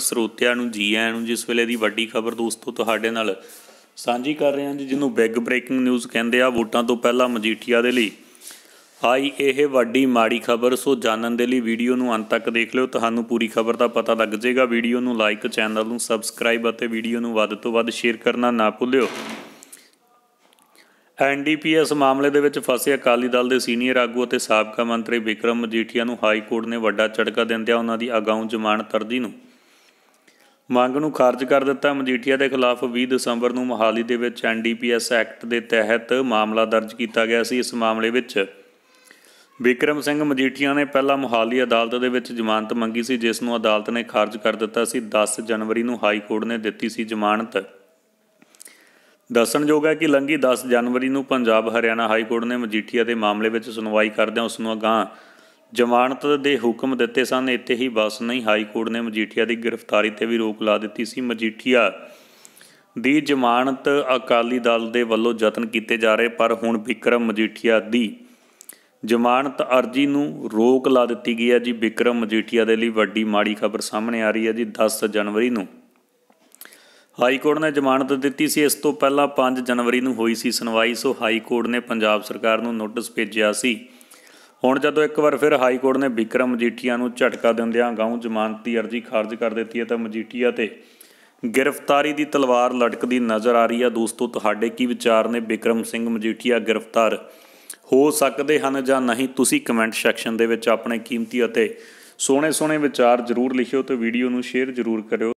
ਸਰੋਤਿਆਂ ਨੂੰ ਜੀ ਆਇਆਂ ਨੂੰ ਜਿਸ ਵੇਲੇ ਦੀ ਵੱਡੀ ਖਬਰ ਦੋਸਤੋ ਤੁਹਾਡੇ ਨਾਲ ਸਾਂਝੀ ਕਰ ਰਹੇ ਹਾਂ ਜੀ ਜਿਹਨੂੰ ਬਿਗ ਬ੍ਰੇਕਿੰਗ ਨਿਊਜ਼ ਕਹਿੰਦੇ ਆ ਵੋਟਾਂ ਤੋਂ ਪਹਿਲਾਂ ਮਜੀਠੀਆ ਦੇ ਲਈ ਆਈ ਇਹ ਵੱਡੀ ਮਾੜੀ ਖਬਰ ਸੋ ਜਾਣਨ ਦੇ ਲਈ ਵੀਡੀਓ ਨੂੰ ਅੰਤ ਤੱਕ ਦੇਖ ਲਿਓ ਤੁਹਾਨੂੰ ਪੂਰੀ ਖਬਰ ਦਾ ਪਤਾ ਲੱਗ ਜਾਏਗਾ ਵੀਡੀਓ ਨੂੰ ਲਾਈਕ ਚੈਨਲ ਨੂੰ ਸਬਸਕ੍ਰਾਈਬ ਅਤੇ ਵੀਡੀਓ ਨੂੰ ਵੱਧ ਤੋਂ ਵੱਧ ਸ਼ੇਅਰ ਕਰਨਾ ਨਾ ਭੁੱਲਿਓ ਐਨਡੀਪੀਐਸ ਮਾਮਲੇ ਦੇ ਵਿੱਚ ਫਸੇ ਅਕਾਲੀ ਦਲ ਦੇ ਸੀਨੀਅਰ ਆਗੂ ਅਤੇ ਸਾਬਕਾ ਮੰਤਰੀ ਵਿਕਰਮ ਮਜੀਠੀਆ ਨੂੰ ਹਾਈ ਕੋਰਟ ਨੇ ਵੱਡਾ ਝਟਕਾ ਦਿੰਦਿਆਂ ਉਹਨਾਂ ਦੀ ਅਗਾਊਂ ਜ਼ਮਾਨਤ ਅਰਜ਼ੀ ਨੂੰ ਮੰਗ ਨੂੰ ਖਾਰਜ ਕਰ ਦਿੱਤਾ ਮਜੀਠੀਆ ਦੇ ਖਿਲਾਫ 20 ਦਸੰਬਰ ਨੂੰ ਮਹਾਲੀ ਦੇ ਵਿੱਚ ਐਨਡੀਪੀਐਸ ਐਕਟ ਦੇ ਤਹਿਤ ਮਾਮਲਾ ਦਰਜ ਕੀਤਾ ਗਿਆ ਸੀ ਇਸ ਮਾਮਲੇ ਵਿੱਚ ਵਿਕਰਮ ਸਿੰਘ ਮਜੀਠੀਆ ਨੇ ਪਹਿਲਾਂ ਮੋਹਾਲੀ ਅਦਾਲਤ ਦੇ ਵਿੱਚ ਜ਼ਮਾਨਤ ਮੰਗੀ ਸੀ ਜਿਸ ਨੂੰ ਅਦਾਲਤ ਨੇ ਖਾਰਜ ਕਰ ਦਿੱਤਾ ਸੀ 10 ਜਨਵਰੀ ਨੂੰ ਹਾਈ ਕੋਰਟ ਨੇ ਦਿੱਤੀ ਸੀ ਜ਼ਮਾਨਤ ਦੱਸਣਯੋਗ ਹੈ ਕਿ ਲੰਗੀ 10 ਜਨਵਰੀ ਨੂੰ ਪੰਜਾਬ ਹਰਿਆਣਾ ਹਾਈ ਕੋਰਟ ਨੇ ਮਜੀਠੀਆ ਦੇ ਮਾਮਲੇ ਵਿੱਚ ਸੁਣਵਾਈ ਕਰਦਿਆਂ ਉਸ ਨੂੰ ਅਗਾਹ ਜ਼ਮਾਨਤ ਦੇ ਹੁਕਮ ਦਿੱਤੇ ਸਨ ਇੱਥੇ ਹੀ ਬਸ ਨਹੀਂ ਹਾਈ ਕੋਰਟ ਨੇ ਮਜੀਠੀਆ ਦੀ ਗ੍ਰਿਫਤਾਰੀ ਤੇ ਵੀ ਰੋਕ ਲਾ ਦਿੱਤੀ ਸੀ ਮਜੀਠੀਆ ਦੀ ਜ਼ਮਾਨਤ ਅਕਾਲੀ ਦਲ ਦੇ ਵੱਲੋਂ ਯਤਨ ਕੀਤੇ ਜਾ ਰਹੇ ਪਰ ਹੁਣ ਵਿਕਰਮ ਮਜੀਠੀਆ ਦੀ ਜ਼ਮਾਨਤ ਅਰਜੀ ਨੂੰ ਰੋਕ ਲਾ ਦਿੱਤੀ ਗਈ ਹੈ ਜੀ ਵਿਕਰਮ ਮਜੀਠੀਆ ਦੇ ਲਈ ਵੱਡੀ ਮਾੜੀ ਖਬਰ ਸਾਹਮਣੇ ਆ ਰਹੀ ਹੈ ਜੀ 10 ਜਨਵਰੀ ਨੂੰ ਹਾਈ ਕੋਰਟ ਨੇ ਜ਼ਮਾਨਤ ਦਿੱਤੀ ਸੀ ਇਸ ਤੋਂ ਪਹਿਲਾਂ 5 ਜਨਵਰੀ ਨੂੰ ਹੋਈ ਸੀ ਸੁਣਵਾਈ ਸੋ ਹਾਈ ਕੋਰਟ ਨੇ ਪੰਜਾਬ ਸਰਕਾਰ ਨੂੰ ਨੋਟਿਸ ਭੇਜਿਆ ਸੀ ਹੁਣ ਜਦੋਂ ਇੱਕ ਵਾਰ ਫਿਰ ਹਾਈ ਕੋਰਟ ਨੇ ਵਿਕਰਮ ਮਜੀਠੀਆ ਨੂੰ ਝਟਕਾ ਦਿੰਦਿਆਂ ਗਾਉਂ ਜ਼ਮਾਨਤੀ ਅਰਜ਼ੀ ਖਾਰਜ ਕਰ ਦਿੱਤੀ ਹੈ ਤਾਂ ਮਜੀਠੀਆ ਤੇ ਗ੍ਰਿਫਤਾਰੀ ਦੀ ਤਲਵਾਰ ਲਟਕਦੀ ਨਜ਼ਰ ਆ ਰਹੀ ਹੈ ਦੋਸਤੋ ਤੁਹਾਡੇ ਕੀ ਵਿਚਾਰ ਨੇ ਵਿਕਰਮ ਸਿੰਘ ਮਜੀਠੀਆ ਗ੍ਰਿਫਤਾਰ ਹੋ ਸਕਦੇ ਹਨ ਜਾਂ ਨਹੀਂ ਤੁਸੀਂ ਕਮੈਂਟ ਸੈਕਸ਼ਨ ਦੇ ਵਿੱਚ ਆਪਣੇ ਕੀਮਤੀ ਅਤੇ ਸੋਹਣੇ ਸੋਹਣੇ ਵਿਚਾਰ ਜ਼ਰੂਰ ਲਿਖਿਓ ਤੇ ਵੀਡੀਓ ਨੂੰ ਸ਼ੇਅਰ ਜ਼ਰੂਰ ਕਰਿਓ